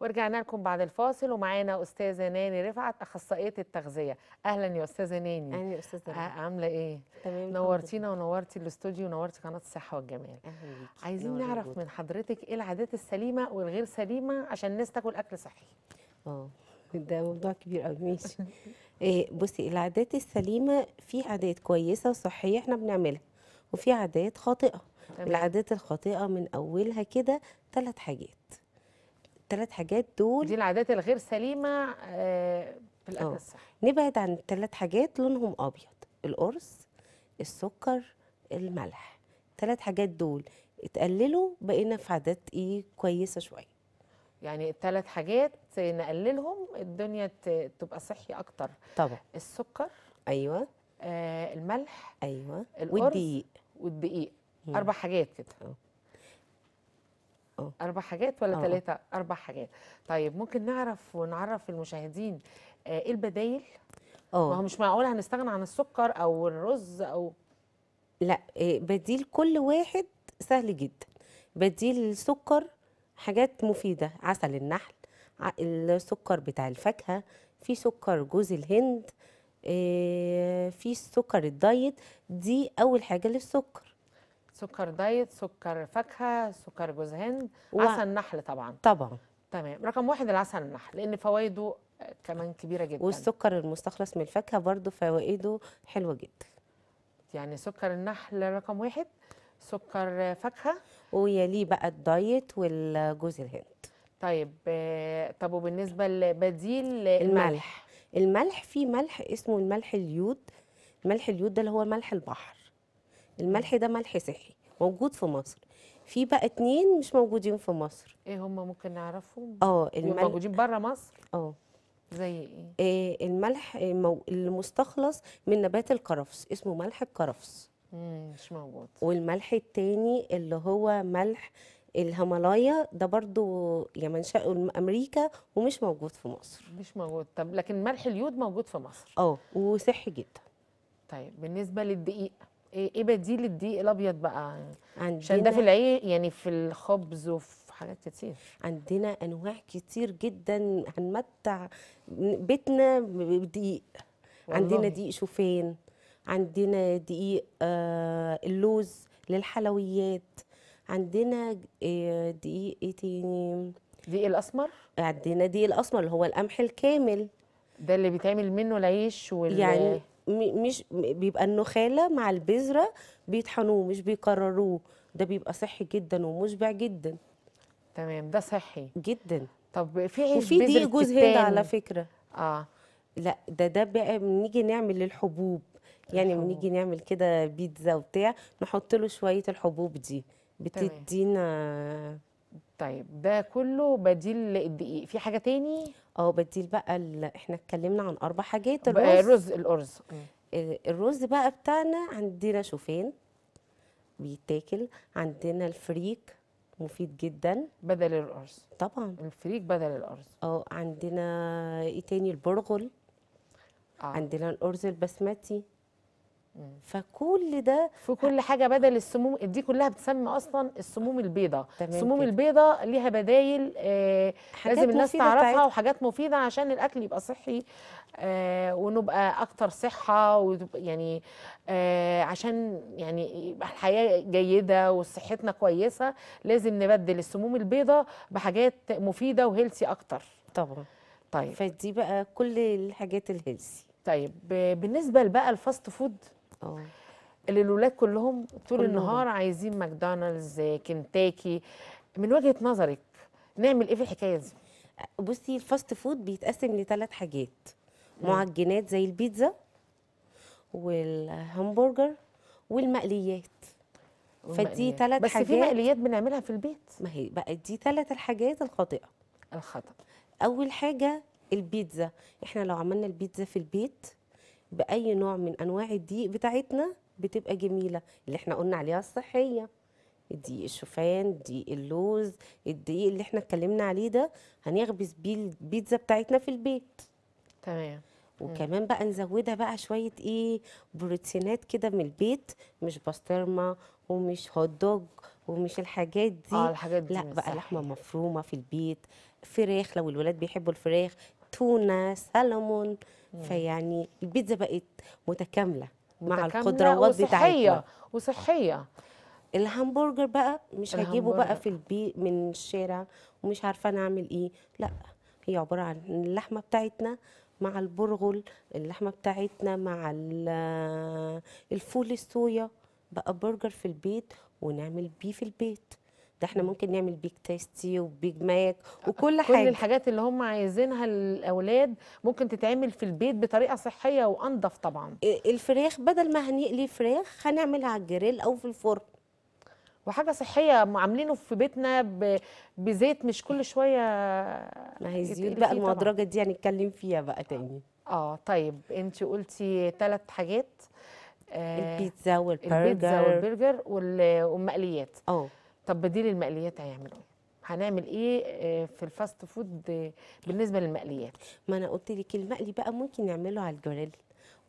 ورجعنا لكم بعد الفاصل ومعانا استاذه ناني رفعت اخصائيه التغذيه اهلا يا استاذه ناني اهلا يا استاذه عامله ايه تمام نورتينا ونورتي الاستوديو ونورتي قناه الصحه والجمال اهلا بيكي عايزين نعرف من حضرتك ايه العادات السليمه والغير سليمه عشان الناس تاكل اكل صحي اه ده موضوع كبير قوي ماشي إيه بصي العادات السليمه في عادات كويسه وصحيه احنا بنعملها وفي عادات خاطئه العادات الخاطئه من اولها كده ثلاث حاجات الثلاث حاجات دول دي العادات الغير سليمه آه، في الاكل آه، الصحي نبعد عن الثلاث حاجات لونهم ابيض القرص السكر الملح الثلاث حاجات دول اتقللوا بقينا في عادات ايه كويسه شويه يعني الثلاث حاجات نقللهم الدنيا تبقى صحي اكتر طبعا السكر ايوه آه الملح ايوه والدقيق والدقيق اربع حاجات كده آه. آه. اربع حاجات ولا ثلاثه آه. اربع حاجات طيب ممكن نعرف ونعرف المشاهدين آه، ايه البدايل اه ما هو مش معقول هنستغنى عن السكر او الرز او لا بديل كل واحد سهل جدا بديل السكر حاجات مفيده عسل النحل السكر بتاع الفاكهه في سكر جوز الهند في السكر الدايت دي اول حاجه للسكر سكر دايت سكر فاكهه سكر جوز هند و... عسل نحل طبعا طبعا تمام رقم واحد العسل النحل لان فوائده كمان كبيره جدا والسكر المستخلص من الفاكهه برضو فوائده حلوه جدا يعني سكر النحل رقم واحد سكر فاكهه ويليه بقى الدايت والجوز الهند طيب آه، طب وبالنسبه لبديل الملح. الملح الملح في ملح اسمه الملح اليود ملح اليود ده اللي هو ملح البحر الملح ده ملح صحي موجود في مصر في بقى اتنين مش موجودين في مصر ايه هم ممكن نعرفهم اه الملح موجودين بره مصر اه زي ايه, إيه الملح المستخلص من نبات القرفس اسمه ملح القرفس مش موجود والملح التاني اللي هو ملح الهيمالايا ده برضو يا منشأه امريكا ومش موجود في مصر مش موجود طب لكن ملح اليود موجود في مصر اه وصحي جدا طيب بالنسبه للدقيق إيه،, ايه بديل الدقيق الابيض بقى عشان ده في العيش يعني في الخبز وفي حاجات كتير عندنا انواع كتير جدا هنمتع بيتنا بدقيق عندنا دقيق شوفان عندنا دقيق آه اللوز للحلويات عندنا آه، دقيق ايه تاني دقيق الاسمر عندنا دقيق الاسمر اللي هو القمح الكامل ده اللي بيتعمل منه العيش وال يعني مش بيبقى النخاله مع البذره بيطحنوه مش بيكرروه ده بيبقى صحي جدا ومشبع جدا تمام ده صحي جدا طب في عيش وفي دي جوز هند على فكره اه لا ده ده بقى بنيجي نعمل للحبوب يعني بنيجي نعمل كده بيتزا وبتاع نحط له شويه الحبوب دي بتدينا طيب ده كله بديل للدقيق في حاجه تاني اه بديل بقى احنا اتكلمنا عن اربع حاجات الرز بقى الرز الارز آه، الرز بقى بتاعنا عندنا شوفان بيتاكل عندنا الفريك مفيد جدا بدل الارز طبعا الفريك بدل الارز اه عندنا ايه تاني البرغل آه. عندنا الارز البسمتي فكل ده في كل حاجه بدل السموم دي كلها بتسمى اصلا السموم البيضاء السموم البيضاء ليها بدايل آه لازم الناس تعرفها بتاعت. وحاجات مفيده عشان الاكل يبقى صحي آه ونبقى اكتر صحه يعني آه عشان يعني يبقى الحياه جيده وصحتنا كويسه لازم نبدل السموم البيضاء بحاجات مفيده وهيلثي اكتر طبعا طيب فدي بقى كل الحاجات الهيلثي طيب بالنسبه بقى الفاست فود آه. اللي الولاد كلهم طول كلهم. النهار عايزين ماكدونالدز كنتاكي من وجهه نظرك نعمل ايه في الحكايه دي آه، بصي الفاست فود بيتقسم لثلاث حاجات معجنات زي البيتزا والهمبرجر والمقليات فدي ثلاث حاجات بس في مقليات بنعملها في البيت ما هي بقى دي ثلاث الحاجات الخاطئه الخطا اول حاجه البيتزا احنا لو عملنا البيتزا في البيت باي نوع من انواع الضيق بتاعتنا بتبقى جميله اللي احنا قلنا عليها الصحيه الدقيق الشوفان دقيق اللوز الضيق اللي احنا اتكلمنا عليه ده هنخبز بيه البيتزا بتاعتنا في البيت تمام وكمان بقى نزودها بقى شويه ايه بروتينات كده من البيت مش بسطرمه ومش هوت دوج ومش الحاجات دي اه الحاجات دي لا بقى لحمه مفرومه في البيت فراخ لو الولاد بيحبوا الفراخ تونه سلمون فيعني البيتزا بقت متكامله مع الخضروات بتاعتنا وصحيه الهمبرجر بقى مش هجيبه بقى في البي من الشارع ومش عارفه انا اعمل ايه لا هي عباره عن اللحمه بتاعتنا مع البرغل اللحمه بتاعتنا مع الفول الصويا بقى برجر في البيت ونعمل بيه في البيت ده احنا ممكن نعمل بيك تيستي وبيج ماك وكل كل حاجه كل الحاجات اللي هم عايزينها الاولاد ممكن تتعمل في البيت بطريقه صحيه وانضف طبعا إيه، الفراخ بدل ما هنقلي فراخ هنعملها على الجريل او في الفرن وحاجه صحيه عاملينه في بيتنا بزيت مش كل شويه ما هي زيوت بقى المدرجه دي هنتكلم يعني فيها بقى تاني اه طيب انت قلتي ثلاث حاجات آه البيتزا والبرجر البيتزا والبرجر والمقليات اه طب بديل المقليات هيعملوا ايه؟ هنعمل ايه آه، في الفاست آه، فود بالنسبه للمقليات ما انا قلت لك المقلي بقى ممكن نعمله على الجريل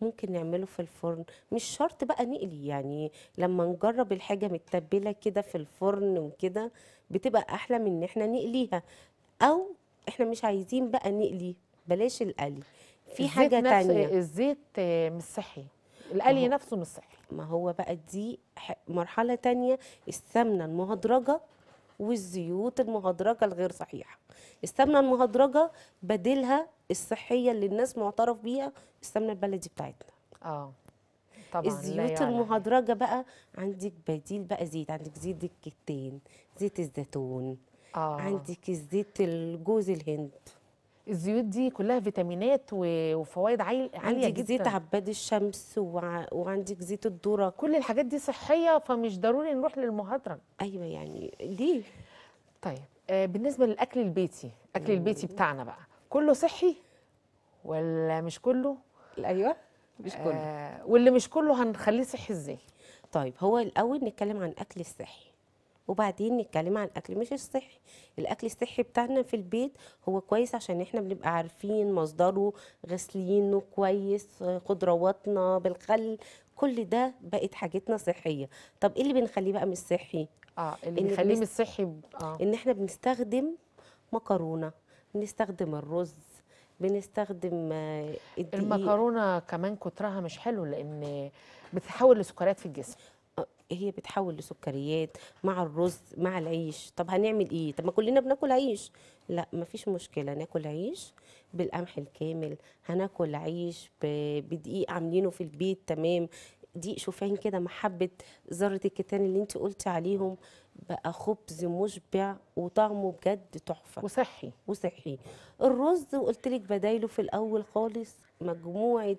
ممكن نعمله في الفرن مش شرط بقى نقلي يعني لما نجرب الحاجه متبله كده في الفرن وكده بتبقى احلى من ان احنا نقليها او احنا مش عايزين بقى نقلي بلاش القلي في حاجه تانية الزيت آه، مش صحي القلي نفسه مش صحي ما هو بقى دي مرحله تانية السمنه المهدرجه والزيوت المهدرجه الغير صحيحه السمنه المهدرجه بديلها الصحيه اللي الناس معترف بيها السمنه البلدي بتاعتنا اه طبعا الزيوت يعني. المهدرجه بقى عندك بديل بقى زيت عندك زيت الكتان زيت الزيتون آه. عندك زيت الجوز الهند الزيوت دي كلها فيتامينات وفوائد عاليه عندك جدا زيت عباد الشمس وع... وعندك زيت الذره كل الحاجات دي صحيه فمش ضروري نروح للمهدرج ايوه يعني ليه طيب آه بالنسبه للاكل البيتي الاكل البيتي بتاعنا بقى كله صحي ولا مش كله ايوه مش آه، كله آه واللي مش كله هنخليه صحي ازاي طيب هو الاول نتكلم عن الاكل الصحي وبعدين نتكلم عن الاكل مش الصحي الاكل الصحي بتاعنا في البيت هو كويس عشان احنا بنبقى عارفين مصدره غسلينه كويس خضرواتنا بالخل كل ده بقت حاجتنا صحيه طب ايه اللي بنخليه بقى مش صحي اه اللي بنخليه مش صحي اه ان احنا بنستخدم مكرونه بنستخدم الرز بنستخدم آه، الدقيق المكرونه كمان كترها مش حلو لان بتتحول لسكريات في الجسم هي بتحول لسكريات مع الرز مع العيش طب هنعمل ايه طب ما كلنا بناكل عيش لا ما فيش مشكله ناكل عيش بالقمح الكامل هناكل عيش بدقيق عاملينه في البيت تمام دي شوفان كده محبه ذره الكتان اللي انت قلتي عليهم بقى خبز مشبع وطعمه بجد تحفه وصحي وصحي الرز وقلت لك بدايله في الاول خالص مجموعه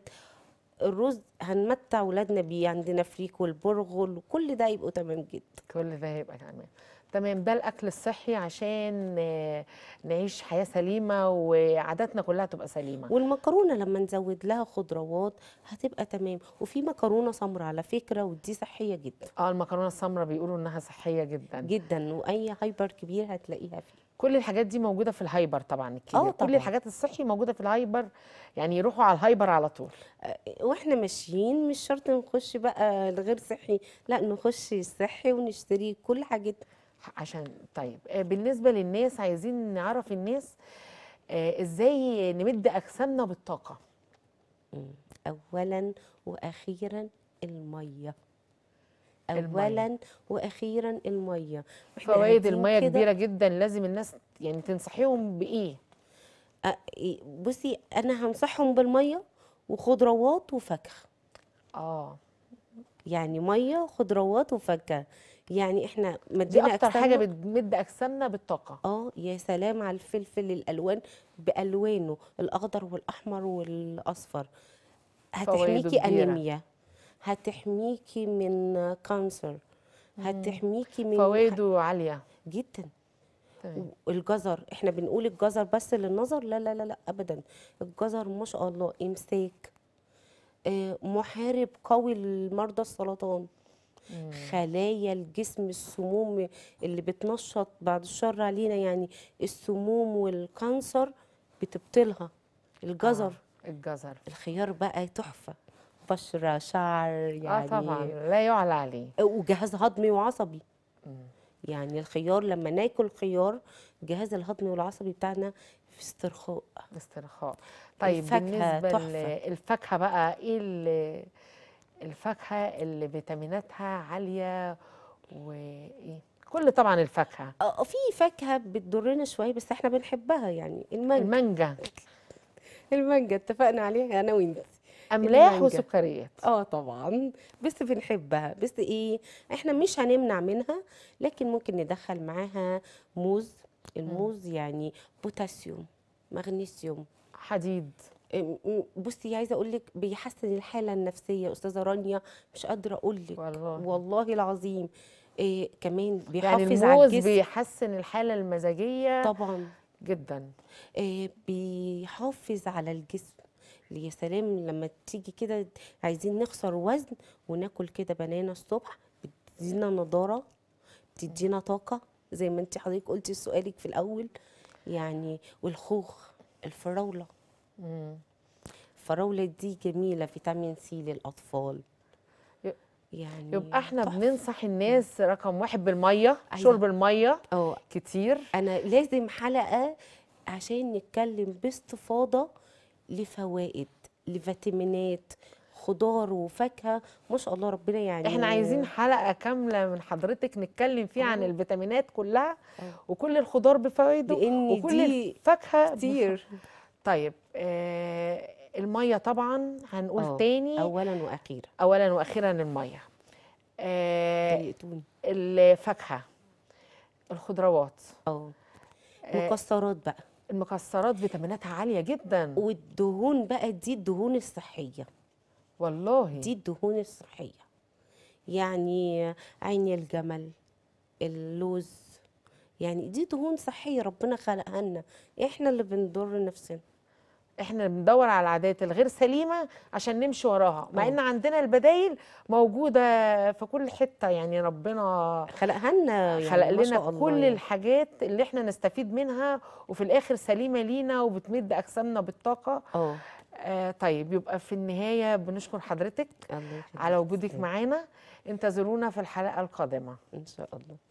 الرز هنمتع ولادنا بيه عندنا فريك والبرغل وكل ده يبقوا تمام جدا كل ده هيبقى تمام تمام ده الاكل الصحي عشان آه، نعيش حياه سليمه وعاداتنا كلها تبقى سليمه والمكرونه لما نزود لها خضروات هتبقى تمام وفي مكرونه سمراء على فكره ودي صحيه جدا اه المكرونه السمراء بيقولوا انها صحيه جدا جدا واي هايبر كبير هتلاقيها فيه كل الحاجات دي موجوده في الهايبر طبعا آه، طبعًا. كل الحاجات الصحي موجوده في الهايبر يعني يروحوا على الهايبر على طول آه، واحنا ماشيين مش شرط نخش بقى الغير صحي لا نخش الصحي ونشتري كل حاجه عشان طيب آه، بالنسبه للناس عايزين نعرف الناس ازاي نمد اجسامنا بالطاقه أمم، اولا واخيرا الميه اولا واخيرا الميه فوائد الميه كبيره جدا لازم الناس يعني تنصحيهم بايه إيه، بصي انا هنصحهم بالميه وخضروات وفاكهه اه يعني ميه خضروات وفاكهه يعني احنا مدينا اكتر أجسامنا. حاجه بتمد اجسامنا بالطاقه اه يا سلام على الفلفل الالوان بالوانه الاخضر والاحمر والاصفر هتحميكي انيميا هتحميكي من كانسر هتحميكي من فوائده ح... عاليه جدا طيب. الجزر احنا بنقول الجزر بس للنظر لا لا لا لا ابدا الجزر ما شاء الله امساك إيه، آه محارب قوي لمرضى السرطان خلايا الجسم السموم اللي بتنشط بعد الشر علينا يعني السموم والكانسر بتبطلها الجزر آه. الجزر الخيار بقى تحفه بشره شعر آه يعني اه طبعا لا يعلى عليه وجهاز هضمي وعصبي يعني الخيار لما ناكل خيار الجهاز الهضمي والعصبي بتاعنا في استرخاء استرخاء طيب الفاكهة بالنسبه تحفة. الفاكهه بالنسبه للفاكهه الفاكهه بقي ايه اللي الفاكهه اللي فيتاميناتها عاليه وايه كل طبعا الفاكهه آه،, اه في فاكهه بتضرنا شويه بس احنا بنحبها يعني المانجا المانجا المانجا اتفقنا عليها انا وانت املاح وسكريات اه طبعا بس بنحبها بس ايه احنا مش هنمنع منها لكن ممكن ندخل معاها موز الموز يعني بوتاسيوم مغنيسيوم حديد بصي عايزه اقول لك بيحسن الحاله النفسيه استاذه رانيا مش قادره اقول لك والله والله العظيم إيه كمان يعني بيحافظ يعني على الجسم بيحسن الحاله المزاجيه طبعا جدا إيه بيحافظ على الجسم يا سلام لما تيجي كده عايزين نخسر وزن وناكل كده بنانا الصبح بتدينا نضاره بتدينا طاقه زي ما انت حضرتك قلتي سؤالك في الاول يعني والخوخ الفراوله الفراوله دي جميله فيتامين سي للاطفال يعني يبقى احنا طف. بننصح الناس رقم واحد بالميه أيوة. شرب الميه أوه. كتير انا لازم حلقه عشان نتكلم باستفاضه ليه فوائد خضار وفاكهه ما شاء الله ربنا يعني احنا عايزين حلقه كامله من حضرتك نتكلم فيها عن آه. الفيتامينات كلها آه. وكل الخضار بفوائده وكل الفاكهه كتير طيب آه الميه طبعا هنقول أوه. تاني اولا واخيرا اولا واخيرا الميه آه الفاكهه الخضروات اه مكسرات بقى المكسرات فيتاميناتها عاليه جدا والدهون بقى دي الدهون الصحيه والله دي الدهون الصحيه يعني عين الجمل اللوز يعني دي دهون صحيه ربنا خلقها لنا احنا اللي بنضر نفسنا احنا بندور على العادات الغير سليمه عشان نمشي وراها مع ان عندنا البدايل موجوده في كل حته يعني ربنا خلقها لنا يعني خلق لنا كل يعني. الحاجات اللي احنا نستفيد منها وفي الاخر سليمه لينا وبتمد اجسامنا بالطاقه اه, آه، طيب يبقى في النهايه بنشكر حضرتك على وجودك معانا انتظرونا في الحلقه القادمه ان شاء الله